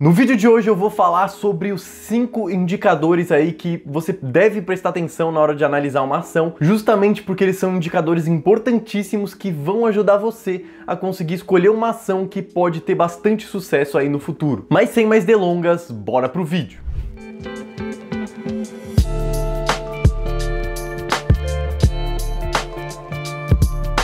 No vídeo de hoje eu vou falar sobre os cinco indicadores aí que você deve prestar atenção na hora de analisar uma ação, justamente porque eles são indicadores importantíssimos que vão ajudar você a conseguir escolher uma ação que pode ter bastante sucesso aí no futuro. Mas sem mais delongas, bora pro vídeo.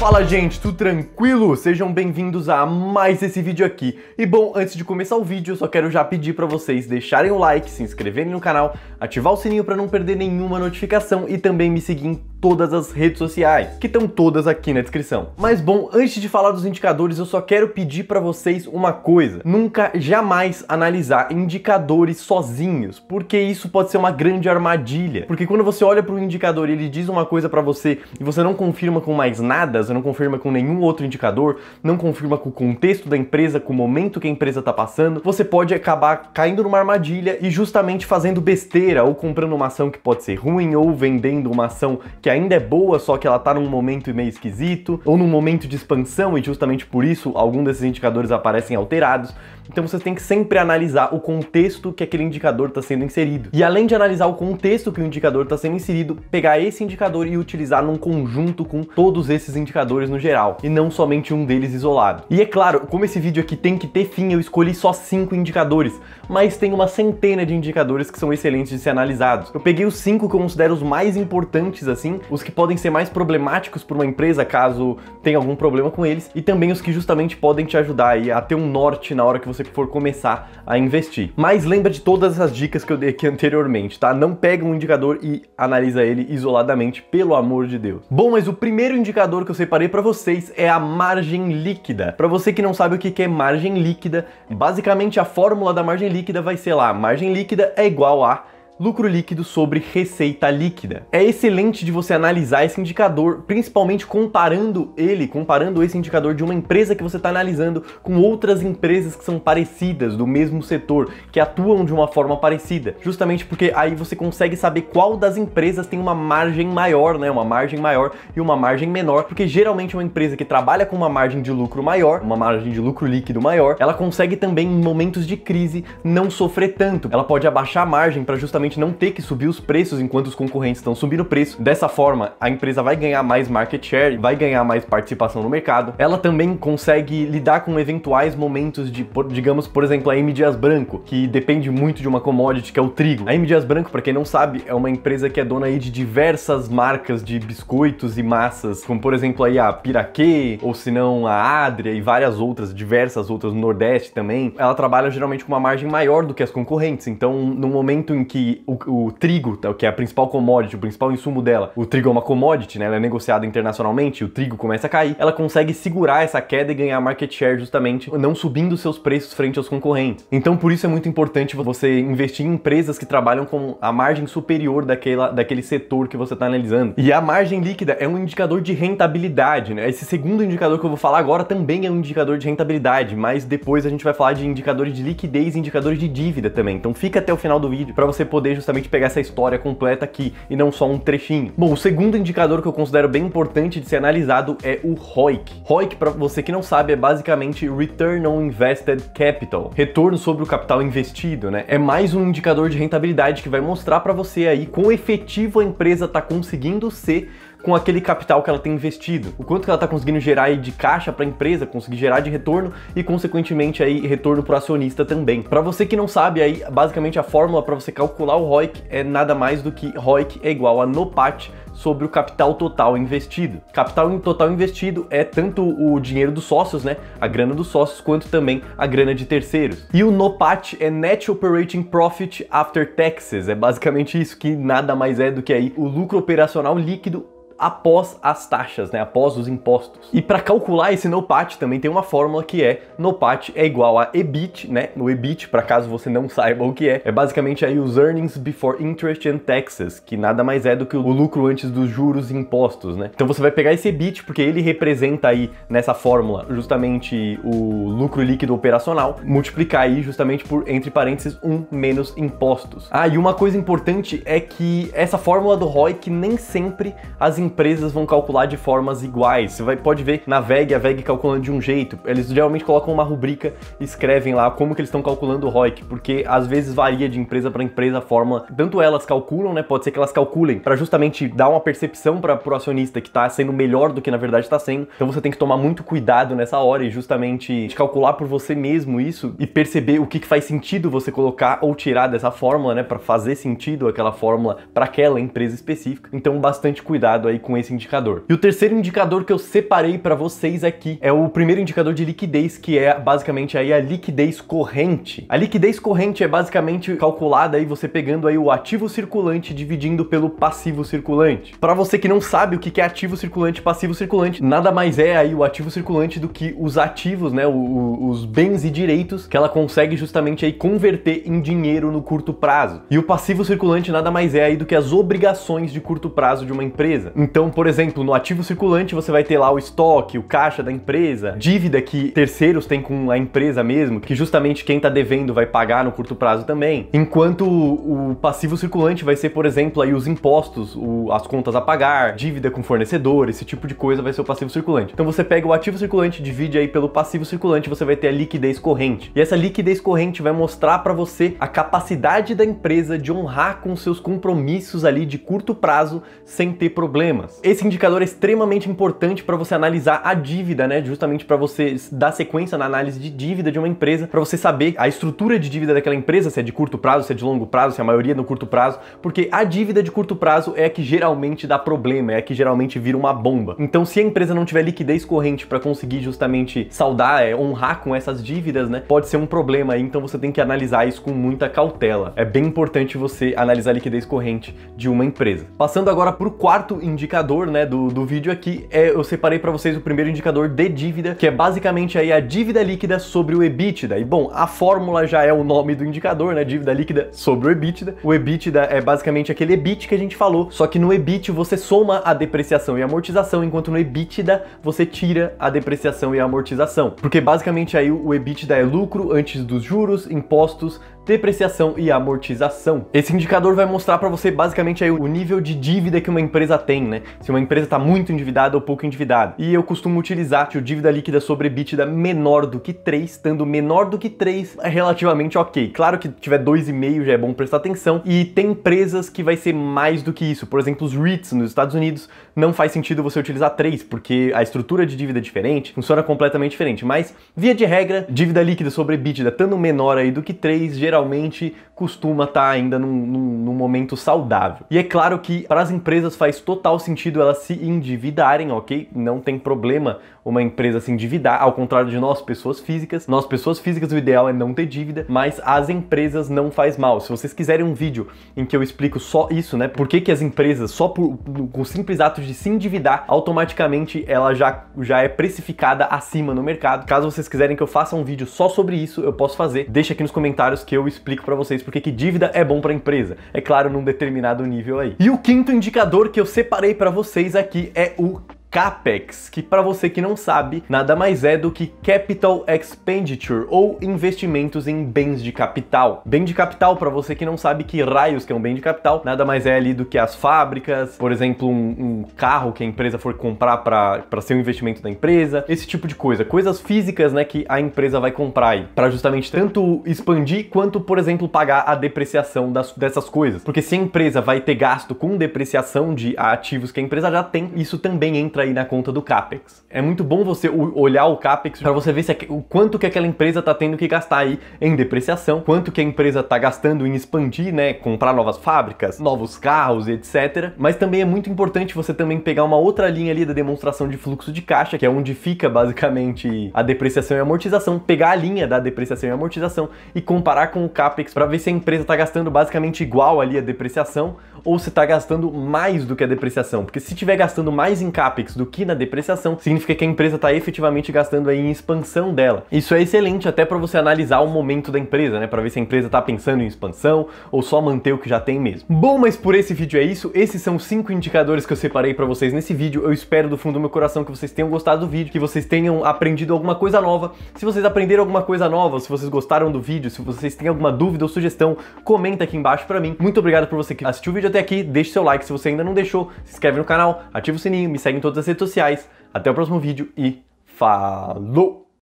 Fala gente, tudo tranquilo? Sejam bem-vindos a mais esse vídeo aqui. E bom, antes de começar o vídeo, eu só quero já pedir para vocês deixarem o like, se inscreverem no canal, ativar o sininho para não perder nenhuma notificação e também me seguir em todas as redes sociais, que estão todas aqui na descrição. Mas bom, antes de falar dos indicadores, eu só quero pedir para vocês uma coisa. Nunca, jamais analisar indicadores sozinhos, porque isso pode ser uma grande armadilha. Porque quando você olha para um indicador e ele diz uma coisa para você e você não confirma com mais nada, você não confirma com nenhum outro indicador, não confirma com o contexto da empresa, com o momento que a empresa está passando, você pode acabar caindo numa armadilha e justamente fazendo besteira ou comprando uma ação que pode ser ruim ou vendendo uma ação que ainda é boa, só que ela tá num momento meio esquisito, ou num momento de expansão e justamente por isso algum desses indicadores aparecem alterados. Então você tem que sempre analisar o contexto que aquele indicador está sendo inserido. E além de analisar o contexto que o indicador está sendo inserido, pegar esse indicador e utilizar num conjunto com todos esses indicadores no geral, e não somente um deles isolado. E é claro, como esse vídeo aqui tem que ter fim, eu escolhi só cinco indicadores, mas tem uma centena de indicadores que são excelentes de ser analisados. Eu peguei os cinco que eu considero os mais importantes assim, os que podem ser mais problemáticos para uma empresa caso tenha algum problema com eles, e também os que justamente podem te ajudar aí a ter um norte na hora que você você for começar a investir. Mas lembra de todas essas dicas que eu dei aqui anteriormente, tá? Não pega um indicador e analisa ele isoladamente, pelo amor de Deus. Bom, mas o primeiro indicador que eu separei para vocês é a margem líquida. Para você que não sabe o que é margem líquida, basicamente a fórmula da margem líquida vai ser lá, margem líquida é igual a lucro líquido sobre receita líquida. É excelente de você analisar esse indicador, principalmente comparando ele, comparando esse indicador de uma empresa que você está analisando com outras empresas que são parecidas, do mesmo setor, que atuam de uma forma parecida. Justamente porque aí você consegue saber qual das empresas tem uma margem maior, né? Uma margem maior e uma margem menor, porque geralmente uma empresa que trabalha com uma margem de lucro maior, uma margem de lucro líquido maior, ela consegue também em momentos de crise não sofrer tanto. Ela pode abaixar a margem para justamente não ter que subir os preços enquanto os concorrentes estão subindo o preço. Dessa forma, a empresa vai ganhar mais market share, vai ganhar mais participação no mercado. Ela também consegue lidar com eventuais momentos de, por, digamos, por exemplo, a M Dias Branco, que depende muito de uma commodity que é o trigo. A M Dias Branco, para quem não sabe, é uma empresa que é dona aí de diversas marcas de biscoitos e massas, como por exemplo aí a Piraquê, ou se não a Adria e várias outras, diversas outras no Nordeste também. Ela trabalha geralmente com uma margem maior do que as concorrentes. Então, no momento em que o, o trigo, tá, que é a principal commodity, o principal insumo dela, o trigo é uma commodity, né? Ela é negociada internacionalmente, o trigo começa a cair, ela consegue segurar essa queda e ganhar market share justamente não subindo seus preços frente aos concorrentes. Então, por isso é muito importante você investir em empresas que trabalham com a margem superior daquela, daquele setor que você está analisando. E a margem líquida é um indicador de rentabilidade, né? Esse segundo indicador que eu vou falar agora também é um indicador de rentabilidade, mas depois a gente vai falar de indicadores de liquidez e indicadores de dívida também. Então, fica até o final do vídeo para você poder poder justamente pegar essa história completa aqui e não só um trechinho. Bom, o segundo indicador que eu considero bem importante de ser analisado é o ROIC. ROIC, para você que não sabe, é basicamente Return on Invested Capital, retorno sobre o capital investido, né? É mais um indicador de rentabilidade que vai mostrar para você aí quão efetivo a empresa está conseguindo ser com aquele capital que ela tem investido, o quanto que ela está conseguindo gerar de caixa para a empresa, conseguir gerar de retorno e consequentemente aí retorno para o acionista também. Para você que não sabe aí, basicamente a fórmula para você calcular o ROIC é nada mais do que ROIC é igual a NOPAT sobre o capital total investido. Capital total investido é tanto o dinheiro dos sócios, né, a grana dos sócios, quanto também a grana de terceiros. E o NOPAT é Net Operating Profit After Taxes, é basicamente isso que nada mais é do que aí o lucro operacional líquido após as taxas, né, após os impostos. E para calcular esse NOPAT também tem uma fórmula que é NOPAT é igual a EBIT, né, no EBIT, para caso você não saiba o que é, é basicamente aí os earnings before interest and taxes, que nada mais é do que o lucro antes dos juros e impostos, né? Então você vai pegar esse EBIT porque ele representa aí nessa fórmula justamente o lucro líquido operacional, multiplicar aí justamente por entre parênteses 1 menos impostos. Ah, e uma coisa importante é que essa fórmula do ROI que nem sempre as empresas vão calcular de formas iguais. Você vai, pode ver na VEG, a VEG calculando de um jeito. Eles geralmente colocam uma rubrica e escrevem lá como que eles estão calculando o ROIC, porque às vezes varia de empresa para empresa a fórmula. Tanto elas calculam, né? Pode ser que elas calculem para justamente dar uma percepção para o acionista que está sendo melhor do que na verdade está sendo. Então você tem que tomar muito cuidado nessa hora e justamente calcular por você mesmo isso e perceber o que, que faz sentido você colocar ou tirar dessa fórmula, né? Para fazer sentido aquela fórmula para aquela empresa específica. Então bastante cuidado aí aí com esse indicador. E o terceiro indicador que eu separei para vocês aqui é o primeiro indicador de liquidez, que é basicamente aí a liquidez corrente. A liquidez corrente é basicamente calculada aí você pegando aí o ativo circulante dividindo pelo passivo circulante. Para você que não sabe o que é ativo circulante e passivo circulante, nada mais é aí o ativo circulante do que os ativos, né, o, os bens e direitos que ela consegue justamente aí converter em dinheiro no curto prazo. E o passivo circulante nada mais é aí do que as obrigações de curto prazo de uma empresa. Então, por exemplo, no ativo circulante você vai ter lá o estoque, o caixa da empresa, dívida que terceiros têm com a empresa mesmo, que justamente quem está devendo vai pagar no curto prazo também. Enquanto o passivo circulante vai ser, por exemplo, aí os impostos, o, as contas a pagar, dívida com fornecedor, esse tipo de coisa vai ser o passivo circulante. Então você pega o ativo circulante, divide aí pelo passivo circulante, você vai ter a liquidez corrente. E essa liquidez corrente vai mostrar para você a capacidade da empresa de honrar com seus compromissos ali de curto prazo sem ter problema problemas. Esse indicador é extremamente importante para você analisar a dívida, né? Justamente para você dar sequência na análise de dívida de uma empresa, para você saber a estrutura de dívida daquela empresa, se é de curto prazo, se é de longo prazo, se é a maioria é no curto prazo, porque a dívida de curto prazo é a que geralmente dá problema, é a que geralmente vira uma bomba. Então, se a empresa não tiver liquidez corrente para conseguir justamente saldar, é, honrar com essas dívidas, né? Pode ser um problema aí, então você tem que analisar isso com muita cautela. É bem importante você analisar a liquidez corrente de uma empresa. Passando agora para o quarto indicador indicador, né, do, do vídeo aqui, é, eu separei para vocês o primeiro indicador de dívida, que é basicamente aí a dívida líquida sobre o EBITDA. E bom, a fórmula já é o nome do indicador, né, dívida líquida sobre o EBITDA. O EBITDA é basicamente aquele EBIT que a gente falou, só que no EBIT você soma a depreciação e amortização, enquanto no EBITDA você tira a depreciação e a amortização. Porque basicamente aí o EBITDA é lucro antes dos juros, impostos, depreciação e amortização. Esse indicador vai mostrar para você basicamente aí o nível de dívida que uma empresa tem, né? Se uma empresa está muito endividada ou pouco endividada. E eu costumo utilizar que o dívida líquida sobre EBITDA menor do que 3, estando menor do que 3 é relativamente ok. Claro que tiver 2,5 já é bom prestar atenção e tem empresas que vai ser mais do que isso. Por exemplo, os REITs nos Estados Unidos não faz sentido você utilizar 3, porque a estrutura de dívida é diferente, funciona completamente diferente. Mas, via de regra, dívida líquida sobre EBITDA estando menor aí do que 3, geralmente geralmente costuma estar tá ainda num, num, num, momento saudável. E é claro que para as empresas faz total sentido elas se endividarem, ok? Não tem problema uma empresa se endividar, ao contrário de nós, pessoas físicas. Nós, pessoas físicas, o ideal é não ter dívida, mas as empresas não faz mal. Se vocês quiserem um vídeo em que eu explico só isso, né? Por que, que as empresas, só por, com o simples ato de se endividar, automaticamente ela já, já é precificada acima no mercado. Caso vocês quiserem que eu faça um vídeo só sobre isso, eu posso fazer. Deixa aqui nos comentários que eu eu explico para vocês porque que dívida é bom para empresa. É claro, num determinado nível aí. E o quinto indicador que eu separei para vocês aqui é o CAPEX, que para você que não sabe, nada mais é do que Capital Expenditure ou investimentos em bens de capital. Bem de capital, para você que não sabe que raios que é um bem de capital, nada mais é ali do que as fábricas, por exemplo, um, um carro que a empresa for comprar para ser um investimento da empresa, esse tipo de coisa. Coisas físicas, né, que a empresa vai comprar para justamente tanto expandir quanto, por exemplo, pagar a depreciação das, dessas coisas. Porque se a empresa vai ter gasto com depreciação de ativos que a empresa já tem, isso também entra aí na conta do CAPEX. É muito bom você olhar o CAPEX para você ver se, o quanto que aquela empresa está tendo que gastar aí em depreciação, quanto que a empresa está gastando em expandir, né, comprar novas fábricas, novos carros, etc. Mas também é muito importante você também pegar uma outra linha ali da demonstração de fluxo de caixa, que é onde fica basicamente a depreciação e amortização, pegar a linha da depreciação e amortização e comparar com o CAPEX para ver se a empresa está gastando basicamente igual ali a depreciação ou se está gastando mais do que a depreciação, porque se estiver gastando mais em CAPEX CAPEX do que na depreciação, significa que a empresa está efetivamente gastando aí em expansão dela. Isso é excelente até para você analisar o momento da empresa, né? Para ver se a empresa está pensando em expansão ou só manter o que já tem mesmo. Bom, mas por esse vídeo é isso. Esses são cinco indicadores que eu separei para vocês nesse vídeo. Eu espero do fundo do meu coração que vocês tenham gostado do vídeo, que vocês tenham aprendido alguma coisa nova. Se vocês aprenderam alguma coisa nova, se vocês gostaram do vídeo, se vocês têm alguma dúvida ou sugestão, comenta aqui embaixo para mim. Muito obrigado por você que assistiu o vídeo até aqui. Deixe seu like se você ainda não deixou. Se inscreve no canal, ativa o sininho, me segue em todas todas as redes sociais. Até o próximo vídeo e falou!